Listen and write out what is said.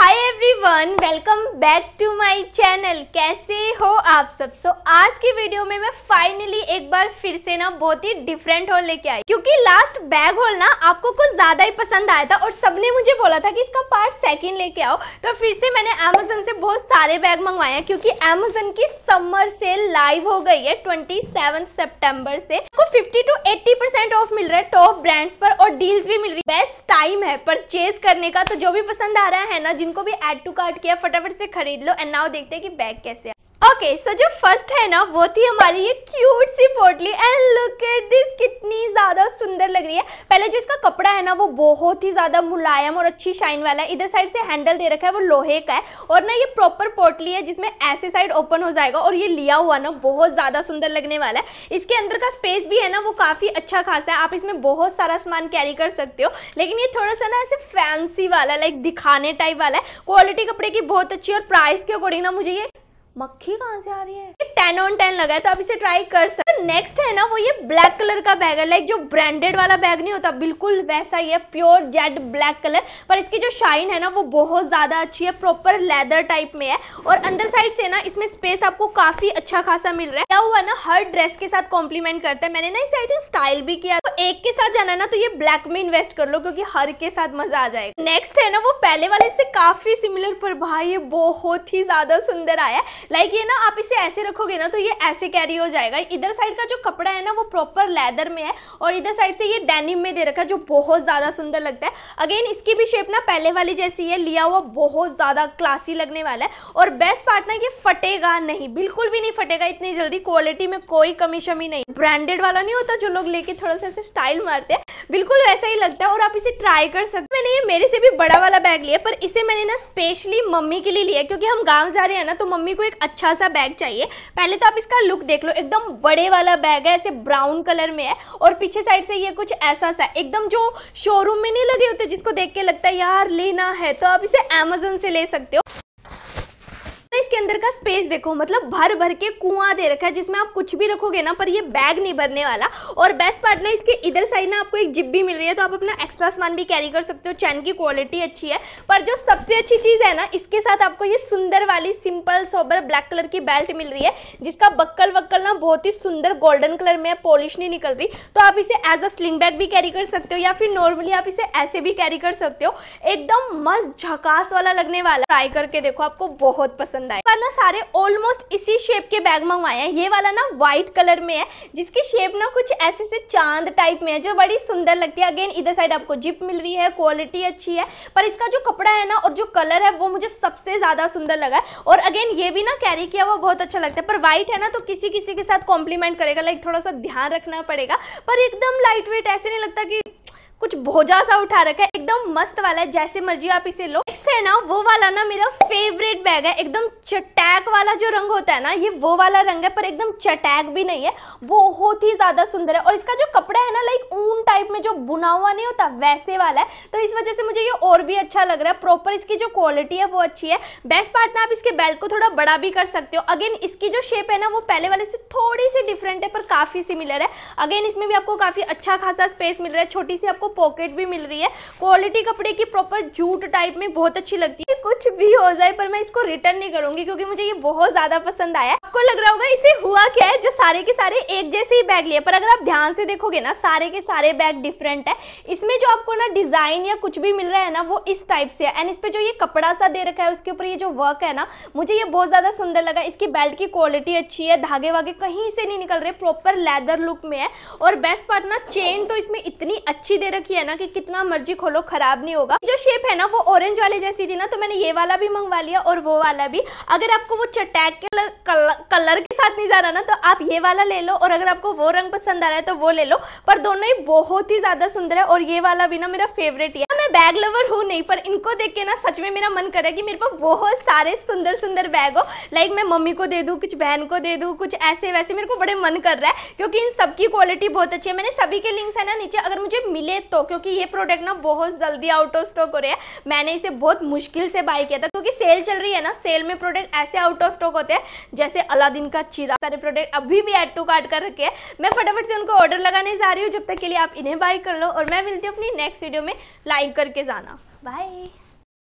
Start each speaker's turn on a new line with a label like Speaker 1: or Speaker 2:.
Speaker 1: hi everyone welcome back to my channel कैसे हो आप सब सो so, आज की वीडियो में मैं फाइनली एक बार फिर से ना बहुत ही डिफरेंट होल लेके आई क्योंकि लास्ट बैग होल ना आपको कुछ ज्यादा ही पसंद आया था और सबने मुझे बोला था कि इसका पार्ट सेकंड लेके आओ तो फिर से मैंने अमेजोन से बहुत सारे बैग मंगवाए क्योंकि अमेजोन की समर सेल लाइव हो गई है ट्वेंटी सितंबर से आपको फिफ्टी टू एट्टी ऑफ मिल रहा है टॉप ब्रांड्स पर और डील्स भी मिल रही है बेस्ट टाइम है परचेज करने का तो जो भी पसंद आ रहा है ना इनको भी एड टू कार्ट किया फटाफट से खरीद लो एंड नाउ देखते हैं कि बैग कैसे ओके okay, सो so जो फर्स्ट है ना वो थी हमारी ये क्यूट सी पोटली एंड लुक एट दिस कितनी ज़्यादा सुंदर लग रही है पहले जो इसका कपड़ा है ना वो बहुत ही ज़्यादा मुलायम और अच्छी शाइन वाला है इधर साइड से हैंडल दे रखा है वो लोहे का है और ना ये प्रॉपर पोटली है जिसमें ऐसे साइड ओपन हो जाएगा और ये लिया हुआ ना बहुत ज़्यादा सुंदर लगने वाला है इसके अंदर का स्पेस भी है ना वो काफ़ी अच्छा खासा है आप इसमें बहुत सारा सामान कैरी कर सकते हो लेकिन ये थोड़ा सा ना ऐसे फैंसी वाला लाइक दिखाने टाइप वाला है क्वालिटी कपड़े की बहुत अच्छी और प्राइस के अकॉर्डिंग ना मुझे ये मक्खी कहाँ से आ रही है टेन ऑन टेन लगा है तो आप इसे ट्राई कर सकते नेक्स्ट है ना वो ये ब्लैक कलर का बैग है लाइक जो ब्रांडेड वाला बैग नहीं होता बिल्कुल वैसा ही है प्योर जेड ब्लैक कलर पर इसकी जो शाइन है ना वो बहुत ज़्यादा अच्छी है प्रॉपर लेदर टाइप में है और अंदर साइड से ना इसमें स्पेस आपको काफ़ी अच्छा खासा मिल रहा है क्या हुआ ना हर ड्रेस के साथ कॉम्प्लीमेंट करता है मैंने ना इसे आई थिंक स्टाइल भी किया एक के साथ जाना है ना तो ये ब्लैक में इन्वेस्ट कर लो क्योंकि हर के साथ मजा आ जाएगा नेक्स्ट है ना वो पहले वाले से काफी सिमिलर पर भाई ये बहुत ही ज्यादा सुंदर आया है लाइक ये ना आप इसे ऐसे रखोगे ना तो ये ऐसे कैरी हो जाएगा इधर साइड का जो कपड़ा है ना वो प्रॉपर लेदर में है और इधर साइड से ये डेनिम में दे रखा है जो बहुत ज्यादा सुंदर लगता है अगेन इसकी भी शेप ना पहले वाली जैसी है लिया हुआ बहुत ज्यादा क्लासी लगने वाला है और बेस्ट पार्ट ना ये फटेगा नहीं बिल्कुल भी नहीं फटेगा इतनी जल्दी क्वालिटी में कोई कमी शमी नहीं ब्रांडेड वाला नहीं होता जो लोग लेके थोड़ा सा स्टाइल मारते हैं बिल्कुल वैसा ही लगता है और आप इसे ट्राई कर सकते मैंने ये मेरे से भी बड़ा वाला बैग लिया पर इसे मैंने ना स्पेशली मम्मी के लिए लिया क्योंकि हम गाँव जा रहे हैं ना तो मम्मी को एक अच्छा सा बैग चाहिए पहले तो आप इसका लुक देख लो एकदम बड़े वाला बैग है ऐसे ब्राउन कलर में है और पीछे साइड से ये कुछ ऐसा सा एकदम जो शोरूम में नहीं लगे होते जिसको देख के लगता है यार लेना है तो आप इसे अमेजोन से ले सकते हो इसके अंदर का स्पेस देखो मतलब भर भर के कुआं दे रखा है जिसमें आप कुछ भी रखोगे ना पर ये बैग नहीं भरने वाला और बेस्ट पार्ट ना इसके इधर साइड ना आपको एक जिप भी मिल रही है तो आप अपना एक्स्ट्रा सामान भी कैरी कर सकते हो चैन की क्वालिटी अच्छी है पर जो सबसे अच्छी चीज़ है ना इसके साथ आपको ये सुंदर वाली सिंपल सोबर ब्लैक कलर की बेल्ट मिल रही है जिसका बक्कल वक्कल ना बहुत ही सुंदर गोल्डन कलर में पॉलिश नहीं निकल रही तो आप इसे एज अ स्लिंग बैग भी कैरी कर सकते हो या फिर नॉर्मली आप इसे ऐसे भी कैरी कर सकते हो एकदम मस्त झकास वाला लगने वाला ट्राई करके देखो आपको बहुत पसंद आए है पर ना सारे ऑलमोस्ट इसी शेप के बैग मंगवाए हैं ये वाला ना व्हाइट कलर में है जिसकी शेप ना कुछ ऐसे से चांद टाइप में है जो बड़ी सुंदर लगती है अगेन इधर साइड आपको जिप मिल रही है क्वालिटी अच्छी है पर इसका जो कपड़ा है ना और जो कलर है वो मुझे सबसे ज़्यादा सुंदर लगा है और अगेन ये भी ना कैरी किया हुआ बहुत अच्छा लगता है पर व्हाइट है ना तो किसी किसी के साथ कॉम्प्लीमेंट करेगा लाइक थोड़ा सा ध्यान रखना पड़ेगा पर एकदम लाइट वेट ऐसे नहीं लगता कि कुछ भोजा सा उठा रखा है एकदम मस्त वाला है जैसे मर्जी आप इसे लो नेक्स्ट है ना वो वाला ना मेरा फेवरेट बैग है एकदम चटैक वाला जो रंग होता है ना ये वो वाला रंग है पर एकदम चटैक भी नहीं है बहुत ही ज्यादा सुंदर है और इसका जो कपड़ा है ना लाइक ऊन टाइप में जो बुना हुआ नहीं होता वैसे वाला है तो इस वजह से मुझे ये और भी अच्छा लग रहा है प्रॉपर इसकी जो क्वालिटी है वो अच्छी है बेस्ट पार्ट ना आप इसके बेल्ट को थोड़ा बड़ा भी कर सकते हो अगेन इसकी जो शेप है ना वो पहले वाले से थोड़ी सी डिफरेंट है पर काफी सिमिलर है अगेन इसमें भी आपको काफी अच्छा खासा स्पेस मिल रहा है छोटी सी आपको आपको पॉकेट भी मिल रही है क्वालिटी कपड़े की प्रॉपर जूट टाइप में बहुत अच्छी लगती है कुछ भी हो जाए पर मैं इसको रिटर्न नहीं करूंगी क्योंकि मुझे ये बहुत ज्यादा पसंद आया आपको लग रहा होगा इसे हुआ क्या है जो सारे के सारे एक जैसे ही बैग लिए पर अगर आप ध्यान से देखोगे ना सारे के सारे बैग डिफरेंट है इसमें जो आपको ना डिजाइन या कुछ भी मिल रहा है ना वो इस टाइप से है एंड इस पे जो ये कपड़ा सा दे रखा है उसके ऊपर ये जो वर्क है ना मुझे ये बहुत ज्यादा सुंदर लगा इसकी बेल्ट की क्वालिटी अच्छी है धागे वागे कहीं से नहीं निकल रहे प्रॉपर लेदर लुक में है और बेस्ट पार्ट ना चेन तो इसमें इतनी अच्छी दे रखी रखी है ना कि कितना मर्जी खोलो खराब नहीं होगा जो शेप है ना वो ऑरेंज वाले जैसी थी ना तो मैंने ये वाला भी मंगवा लिया और वो वाला भी अगर आपको वो चटैक कलर कलर, के साथ नहीं जाना ना तो आप ये वाला ले लो और अगर आपको वो रंग पसंद आ रहा है तो वो ले लो पर दोनों ही बहुत ही ज़्यादा सुंदर है और ये वाला भी ना मेरा फेवरेट ही है मैं बैग लवर हूँ नहीं पर इनको देख के ना सच में मेरा मन कर रहा है कि मेरे पास बहुत सारे सुंदर सुंदर बैग हो लाइक मैं मम्मी को दे दूँ कुछ बहन को दे दूँ कुछ ऐसे वैसे मेरे को बड़े मन कर रहा है क्योंकि इन सबकी क्वालिटी बहुत अच्छी है मैंने सभी के लिंक्स है ना नीचे अगर मुझे मिले तो क्योंकि ये प्रोडक्ट ना बहुत जल्दी आउट ऑफ स्टॉक हो रहे हैं मैंने इसे बहुत मुश्किल से बाय किया था क्योंकि सेल चल रही है ना सेल में प्रोडक्ट ऐसे आउट ऑफ स्टॉक होते हैं जैसे अलादीन का चिरा सारे प्रोडक्ट अभी भी एड टू कार्ड कर रखे हैं मैं फटाफट से उनको ऑर्डर लगाने जा रही हूँ जब तक के लिए आप इन्हें बाय कर लो और मैं मिलती हूँ अपनी नेक्स्ट वीडियो में लाइक करके जाना बाय